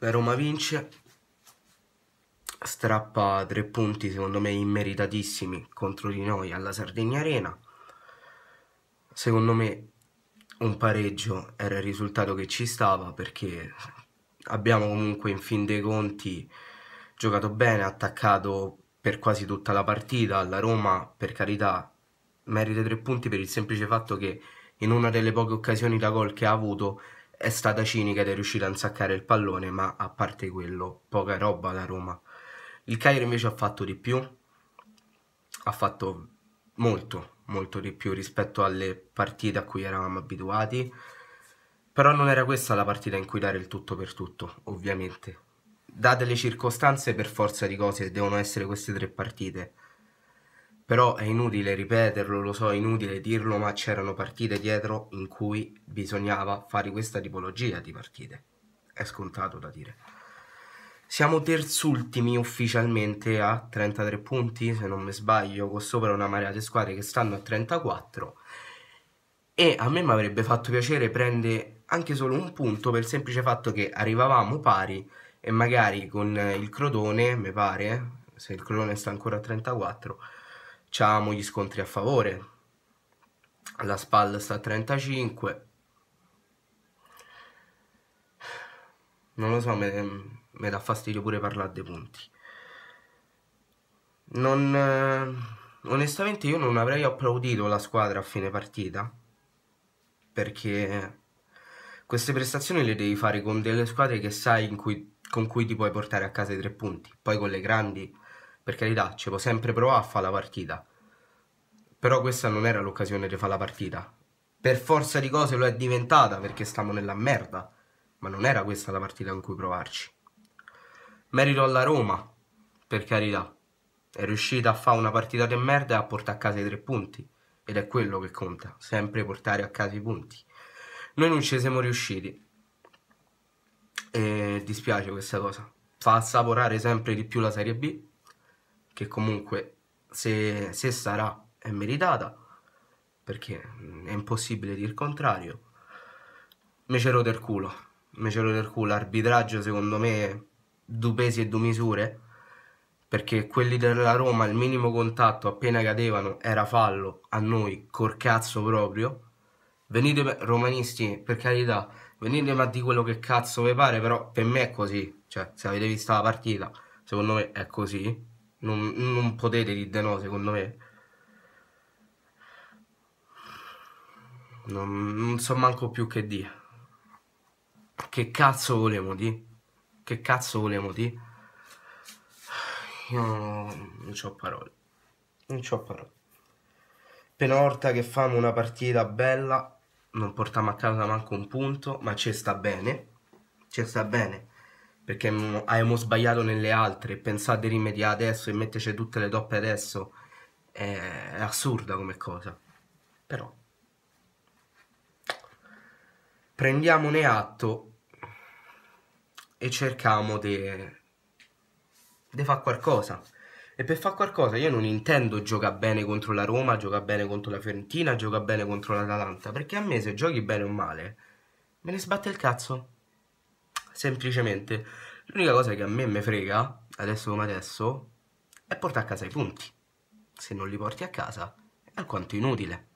La Roma vince, strappa tre punti secondo me immeritatissimi contro di noi alla Sardegna Arena. Secondo me un pareggio era il risultato che ci stava perché abbiamo comunque in fin dei conti giocato bene, attaccato per quasi tutta la partita. La Roma, per carità, merita tre punti per il semplice fatto che in una delle poche occasioni da gol che ha avuto è stata cinica ed è riuscita a insaccare il pallone, ma a parte quello, poca roba da Roma. Il Cairo invece ha fatto di più, ha fatto molto, molto di più rispetto alle partite a cui eravamo abituati, però non era questa la partita in cui dare il tutto per tutto, ovviamente. Date le circostanze, per forza di cose devono essere queste tre partite. Però è inutile ripeterlo, lo so, è inutile dirlo, ma c'erano partite dietro in cui bisognava fare questa tipologia di partite. È scontato da dire. Siamo terzultimi ufficialmente a 33 punti, se non mi sbaglio, con sopra una marea di squadre che stanno a 34. E a me mi avrebbe fatto piacere prendere anche solo un punto per il semplice fatto che arrivavamo pari e magari con il Crotone, mi pare, se il Crotone sta ancora a 34 Ciamo gli scontri a favore, la spalla sta a 35. Non lo so, mi dà fastidio pure parlare dei punti. Non, eh, onestamente io non avrei applaudito la squadra a fine partita, perché queste prestazioni le devi fare con delle squadre che sai cui, con cui ti puoi portare a casa i tre punti. Poi con le grandi per carità, ci può sempre provare a fare la partita. Però questa non era l'occasione di fare la partita. Per forza di cose lo è diventata perché stiamo nella merda, ma non era questa la partita in cui provarci. Merito alla Roma, per carità. È riuscita a fare una partita di merda e a portare a casa i tre punti. Ed è quello che conta, sempre portare a casa i punti. Noi non ci siamo riusciti. E dispiace questa cosa. Fa assaporare sempre di più la Serie B che comunque se, se sarà è meritata, perché è impossibile dire il contrario. Me c'ero del culo, me c'ero del culo, arbitraggio secondo me due pesi e due misure, perché quelli della Roma il minimo contatto appena cadevano era fallo a noi, col cazzo proprio. Venite romanisti, per carità, venite ma di quello che cazzo vi pare, però per me è così, cioè se avete visto la partita, secondo me è così. Non, non potete dire no, secondo me. Non, non so manco più che dire. Che cazzo volevo dire? Che cazzo volevo dire? Io non, non ho parole. Non ho parole. Penorta che fanno una partita bella, non portiamo a casa manco un punto, ma ci sta bene. Ci sta bene perché abbiamo sbagliato nelle altre, pensate di rimediare adesso e metterci tutte le toppe adesso è, è assurda come cosa. Però prendiamone atto e cerchiamo di fare qualcosa. E per fare qualcosa io non intendo giocare bene contro la Roma, giocare bene contro la Fiorentina, giocare bene contro l'Atalanta, perché a me se giochi bene o male, me ne sbatte il cazzo semplicemente l'unica cosa che a me mi frega, adesso come adesso, è portare a casa i punti. Se non li porti a casa è alquanto inutile.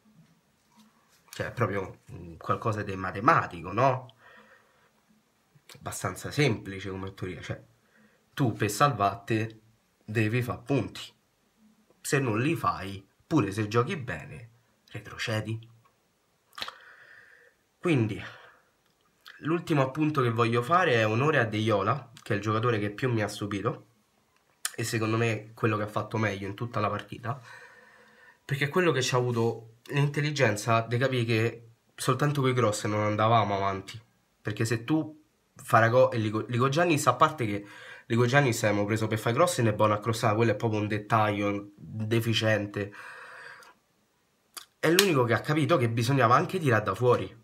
Cioè è proprio mm, qualcosa di matematico, no? Abbastanza semplice come teoria, cioè tu per salvarti devi fare punti. Se non li fai, pure se giochi bene, retrocedi. Quindi L'ultimo appunto che voglio fare è onore a De Iola, che è il giocatore che più mi ha stupito e secondo me quello che ha fatto meglio in tutta la partita, perché è quello che ci ha avuto l'intelligenza di capire che soltanto quei cross non andavamo avanti, perché se tu Faragò e Ligo, Giannis, a parte che Ligo Giannis abbiamo preso per fare crossing è buono a crossare, quello è proprio un dettaglio deficiente. È l'unico che ha capito che bisognava anche tirare da fuori,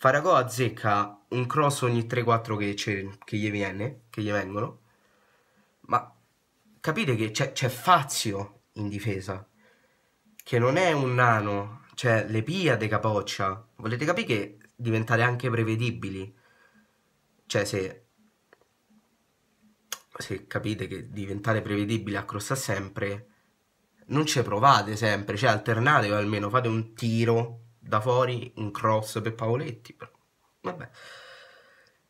Faragò azzecca un cross ogni 3-4 che, che, gli viene, che gli vengono. Ma capite che c'è, Fazio in difesa, che non è un nano, cioè le pia de Capoccia. Volete capire che diventate anche prevedibili? Cioè se, se capite che diventare prevedibili accrossa sempre, non ci provate sempre, cioè alternate o almeno, fate un tiro da fuori un cross per Pavoletti, però vabbè.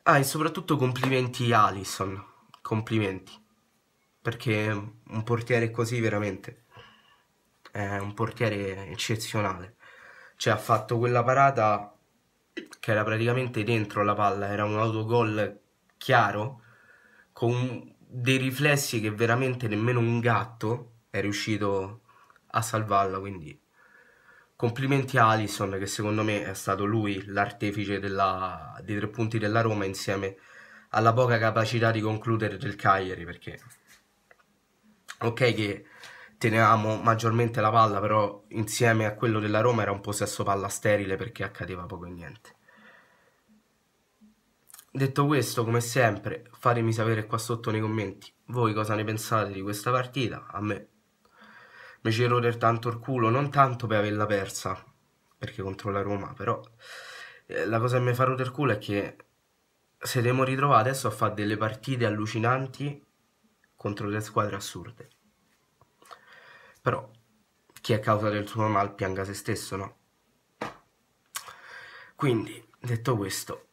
Ah, e soprattutto complimenti Alison, complimenti, perché un portiere così veramente è un portiere eccezionale. Cioè ha fatto quella parata che era praticamente dentro la palla, era un autogol chiaro, con dei riflessi che veramente nemmeno un gatto è riuscito a salvarla, quindi Complimenti a Alisson che secondo me è stato lui l'artefice della, dei tre punti della Roma insieme alla poca capacità di concludere del Cagliari perché ok che tenevamo maggiormente la palla però insieme a quello della Roma era un possesso palla sterile perché accadeva poco e niente. Detto questo, come sempre, fatemi sapere qua sotto nei commenti voi cosa ne pensate di questa partita. A me mi giro del tanto il culo, non tanto per averla persa, perché contro la Roma, però eh, la cosa che mi fa rodere il culo è che se devo ritrovare adesso a fare delle partite allucinanti contro delle squadre assurde. Però chi è causa del suo mal pianga se stesso, no? Quindi, detto questo,